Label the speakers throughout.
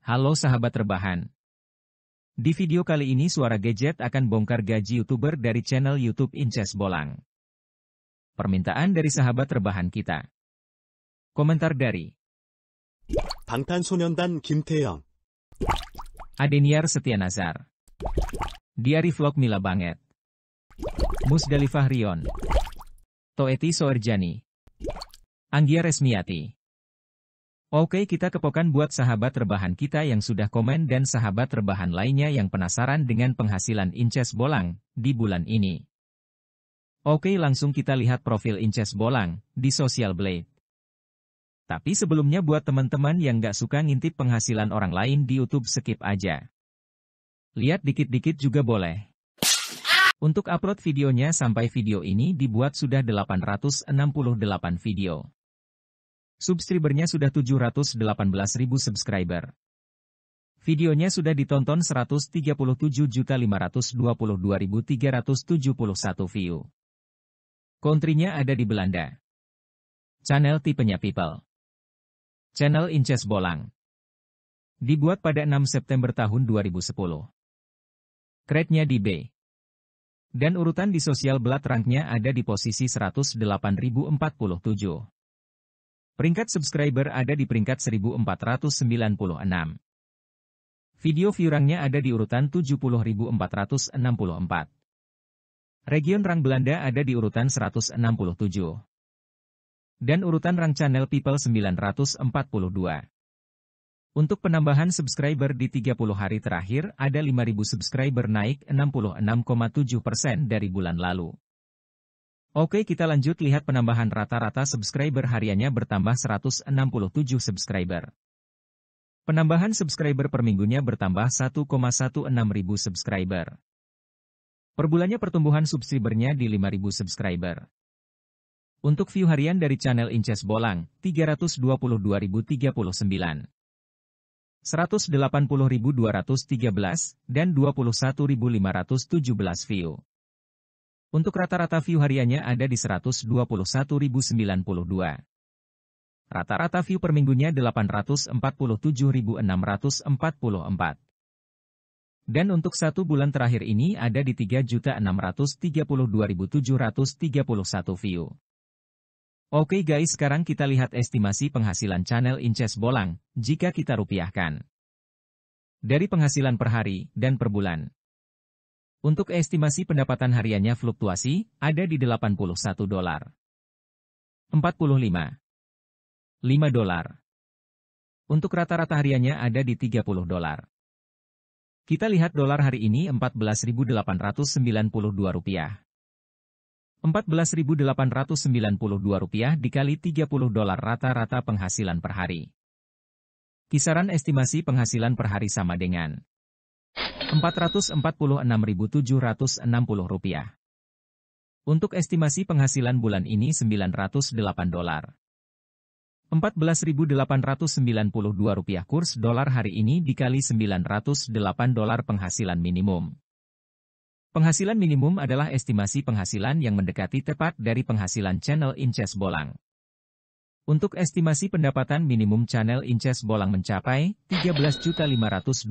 Speaker 1: Halo sahabat rebahan. Di video kali ini Suara Gadget akan bongkar gaji YouTuber dari channel YouTube Inces Bolang. Permintaan dari sahabat rebahan kita. Komentar dari Kim 김태형 Adeniar Nazar Diari Vlog Mila Banget Musdalifah Rion Toeti Soerjani Anggia Resmiati Oke kita kepokan buat sahabat rebahan kita yang sudah komen dan sahabat rebahan lainnya yang penasaran dengan penghasilan Inces Bolang di bulan ini. Oke langsung kita lihat profil Inces Bolang di Social Blade. Tapi sebelumnya buat teman-teman yang gak suka ngintip penghasilan orang lain di Youtube skip aja. Lihat dikit-dikit juga boleh. Untuk upload videonya sampai video ini dibuat sudah 868 video. Subscribernya sudah 718.000 subscriber. Videonya sudah ditonton 137.522.371 view. Kontrinya ada di Belanda. Channel tipenya People. Channel Inces Bolang. Dibuat pada 6 September tahun 2010. Kretnya di B. Dan urutan di sosial blood ranknya ada di posisi 108.047. Peringkat subscriber ada di peringkat 1496. Video view ada di urutan 70464. Region Rang Belanda ada di urutan 167. Dan urutan Rang Channel People 942. Untuk penambahan subscriber di 30 hari terakhir, ada 5.000 subscriber naik 66,7% dari bulan lalu. Oke kita lanjut lihat penambahan rata-rata subscriber hariannya bertambah 167 subscriber. Penambahan subscriber per minggunya bertambah 1,16 ribu subscriber. per bulannya pertumbuhan subscribernya di 5.000 subscriber. Untuk view harian dari channel Inces Bolang, 322.039. 180.213, dan 21.517 view. Untuk rata-rata view hariannya ada di 121.092. Rata-rata view per minggunya 847.644. Dan untuk satu bulan terakhir ini ada di 3.632.731 view. Oke guys sekarang kita lihat estimasi penghasilan channel Inces Bolang, jika kita rupiahkan. Dari penghasilan per hari dan per bulan. Untuk estimasi pendapatan hariannya fluktuasi, ada di 81 dolar. 45. 5 dolar. Untuk rata-rata hariannya ada di 30 dolar. Kita lihat dolar hari ini 14.892 rupiah. 14.892 rupiah dikali 30 dolar rata-rata penghasilan per hari. Kisaran estimasi penghasilan per hari sama dengan 446.760 rupiah. Untuk estimasi penghasilan bulan ini 908 dolar. 14.892 rupiah kurs dolar hari ini dikali 908 dolar penghasilan minimum. Penghasilan minimum adalah estimasi penghasilan yang mendekati tepat dari penghasilan channel Inces Bolang. Untuk estimasi pendapatan minimum channel Inces Bolang mencapai Rp13.521.936.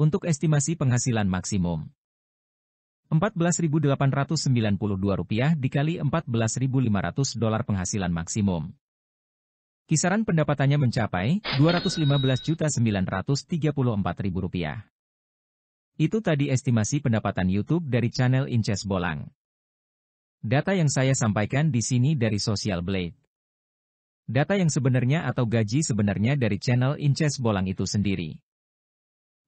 Speaker 1: Untuk estimasi penghasilan maksimum Rp14.892 dikali 14.500 dolar penghasilan maksimum. Kisaran pendapatannya mencapai Rp215.934.000. Itu tadi estimasi pendapatan YouTube dari channel Inces Bolang. Data yang saya sampaikan di sini dari Social Blade. Data yang sebenarnya atau gaji sebenarnya dari channel Inces Bolang itu sendiri.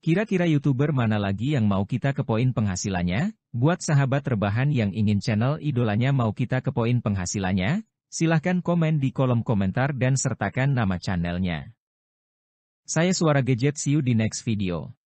Speaker 1: Kira-kira YouTuber mana lagi yang mau kita ke poin penghasilannya? Buat sahabat rebahan yang ingin channel idolanya mau kita ke poin penghasilannya? Silahkan komen di kolom komentar dan sertakan nama channelnya. Saya Suara Gadget, see you di next video.